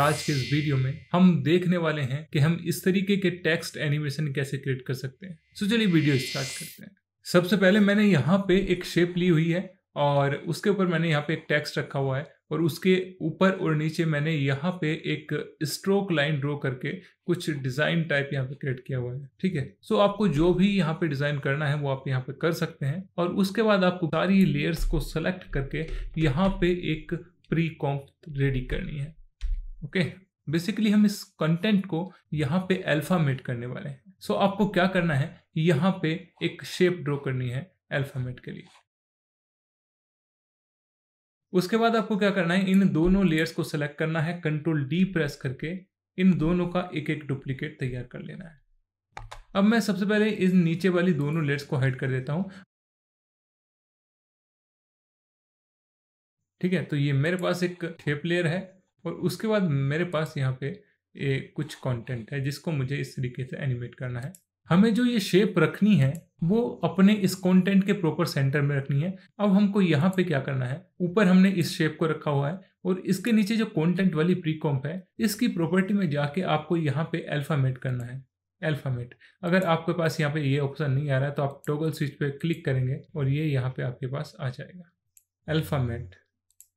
आज के इस वीडियो में हम देखने वाले हैं कि हम इस तरीके के टेक्स्ट एनिमेशन कैसे क्रिएट कर सकते हैं सो चलिए वीडियो स्टार्ट करते हैं सबसे पहले मैंने यहाँ पे एक शेप ली हुई है और उसके ऊपर मैंने यहाँ पे एक टेक्स्ट रखा हुआ है और उसके ऊपर और नीचे मैंने यहाँ पे एक स्ट्रोक लाइन ड्रॉ करके कुछ डिज़ाइन टाइप यहाँ पे क्रिएट किया हुआ है ठीक है सो आपको जो भी यहाँ पे डिज़ाइन करना है वो आप यहाँ पे कर सकते हैं और उसके बाद आपको सारी लेयर्स को सेलेक्ट करके यहाँ पे एक प्री कॉम्प रेडी करनी है ओके बेसिकली हम इस कंटेंट को यहाँ पे अल्फामेट करने वाले हैं सो so, आपको क्या करना है यहाँ पे एक शेप ड्रॉ करनी है अल्फामेट के लिए उसके बाद आपको क्या करना है इन दोनों लेयर्स को सिलेक्ट करना है कंट्रोल डी प्रेस करके इन दोनों का एक एक डुप्लीकेट तैयार कर लेना है अब मैं सबसे पहले इस नीचे वाली दोनों लेयर्स को हाइड कर देता हूं ठीक है तो ये मेरे पास एक शेप लेयर है और उसके बाद मेरे पास यहाँ पे ये कुछ कंटेंट है जिसको मुझे इस तरीके से एनिमेट करना है हमें जो ये शेप रखनी है वो अपने इस कंटेंट के प्रॉपर सेंटर में रखनी है अब हमको यहाँ पे क्या करना है ऊपर हमने इस शेप को रखा हुआ है और इसके नीचे जो कंटेंट वाली प्री कॉम्प है इसकी प्रॉपर्टी में जाके आपको यहाँ पे अल्फ़ामेट करना है अल्फ़ामेट अगर आपके पास यहाँ पे ये ऑप्शन नहीं आ रहा है तो आप टोगल स्विच पे क्लिक करेंगे और ये यहाँ पे आपके पास आ जाएगा अल्फ़ामेट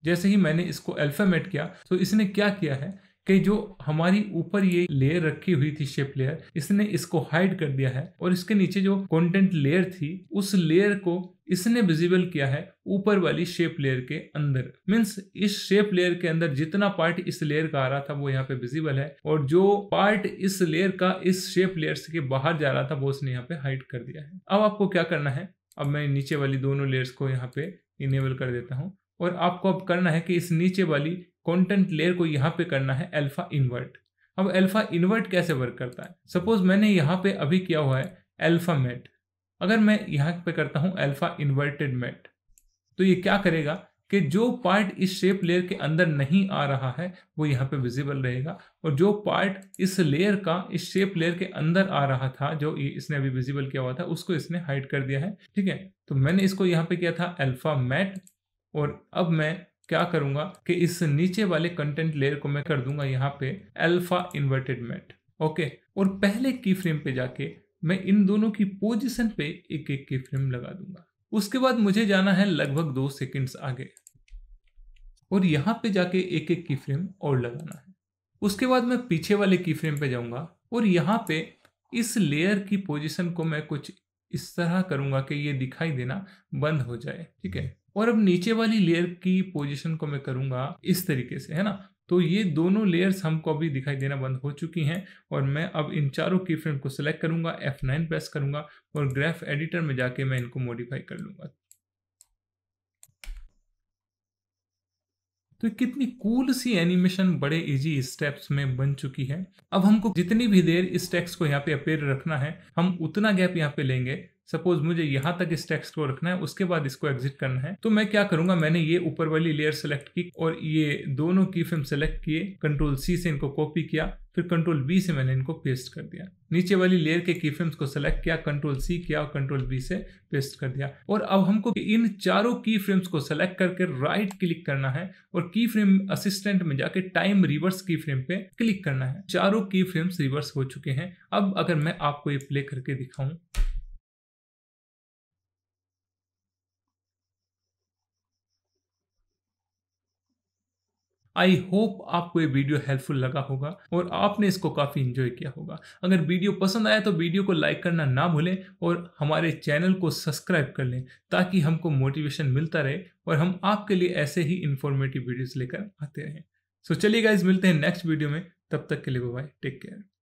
जैसे ही मैंने इसको अल्फामेट किया तो इसने क्या किया है कि जो हमारी ऊपर ये लेयर रखी हुई थी शेप लेयर इसने इसको हाइड कर दिया है और इसके नीचे जो कंटेंट लेयर थी उस लेयर को इसने विजिबल किया है ऊपर वाली शेप लेयर के अंदर मीन्स इस शेप लेयर के अंदर जितना पार्ट इस लेयर का आ रहा था वो यहाँ पे विजिबल है और जो पार्ट इस लेयर का इस शेप लेयर के बाहर जा रहा था वो उसने यहाँ पे हाइड कर दिया है अब आपको क्या करना है अब मैं नीचे वाली दोनों लेयर्स को यहाँ पे इनेबल कर देता हूँ और आपको अब करना है कि इस नीचे वाली कॉन्टेंट लेयर को यहाँ पे करना है अल्फा इन्वर्ट अब अल्फा इन्वर्ट कैसे वर्क करता है सपोज मैंने यहाँ पे अभी किया हुआ है अल्फा मेट अगर मैं यहाँ पे करता हूँ अल्फा इन्वर्टेड मेट तो ये क्या करेगा कि जो पार्ट इस शेप लेयर के अंदर नहीं आ रहा है वो यहाँ पे विजिबल रहेगा और जो पार्ट इस लेयर का इस शेप लेयर के अंदर आ रहा था जो इसने अभी विजिबल किया हुआ था उसको इसने हाइड कर दिया है ठीक है तो मैंने इसको यहाँ पे किया था अल्फा मैट और अब मैं क्या करूंगा कि इस नीचे वाले कंटेंट लेयर को मैं कर दूंगा यहाँ पे अल्फा इन्वर्टेड मेट ओके और पहले की फ्रेम पे जाके मैं इन दोनों की पोजिशन पे एक एक की फ्रेम लगा दूंगा उसके बाद मुझे जाना है लगभग दो सेकेंड्स आगे और यहाँ पे जाके एक एक की फ्रेम और लगाना है उसके बाद मैं पीछे वाले की फ्रेम पे जाऊंगा और यहाँ पे इस लेयर की पोजिशन को मैं कुछ इस तरह करूंगा कि ये दिखाई देना बंद हो जाए ठीक है और अब नीचे वाली लेयर की पोजीशन को मैं करूँगा इस तरीके से है ना तो ये दोनों लेयर्स हमको अभी दिखाई देना बंद हो चुकी हैं और मैं अब इन चारों की फ्रेम को सिलेक्ट करूंगा F9 प्रेस करूंगा और ग्राफ एडिटर में जाके मैं इनको मॉडिफाई कर लूंगा तो कितनी कूल सी एनिमेशन बड़े इजी स्टेप्स में बन चुकी है अब हमको जितनी भी देर इस टेक्स को यहाँ पे अपेयर रखना है हम उतना गैप यहाँ पे लेंगे सपोज मुझे यहाँ तक इस टेक्स्ट को रखना है उसके बाद इसको एग्जिट करना है तो मैं क्या करूंगा मैंने ये ऊपर वाली लेयर सेलेक्ट की और ये दोनों की फिल्म सेलेक्ट किए कंट्रोल सी से इनको कॉपी किया फिर कंट्रोल बी से मैंने इनको पेस्ट कर दिया नीचे वाली लेयर के की फ्रेम्स को सेलेक्ट किया कंट्रोल सी किया और कंट्रोल बी से पेस्ट कर दिया और अब हमको इन चारों की फ्रेम्स को सेलेक्ट करके राइट क्लिक करना है और की फ्रेम असिस्टेंट में जाके टाइम रिवर्स की फ्रेम पे क्लिक करना है चारों की फ्रेम्स रिवर्स हो चुके हैं अब अगर मैं आपको ये प्ले करके दिखाऊं आई होप आपको ये वीडियो हेल्पफुल लगा होगा और आपने इसको काफ़ी इंजॉय किया होगा अगर वीडियो पसंद आया तो वीडियो को लाइक करना ना भूलें और हमारे चैनल को सब्सक्राइब कर लें ताकि हमको मोटिवेशन मिलता रहे और हम आपके लिए ऐसे ही इन्फॉर्मेटिव वीडियोज़ लेकर आते रहें सो so, चलिए गाइज मिलते हैं नेक्स्ट वीडियो में तब तक के लिए बाय टेक केयर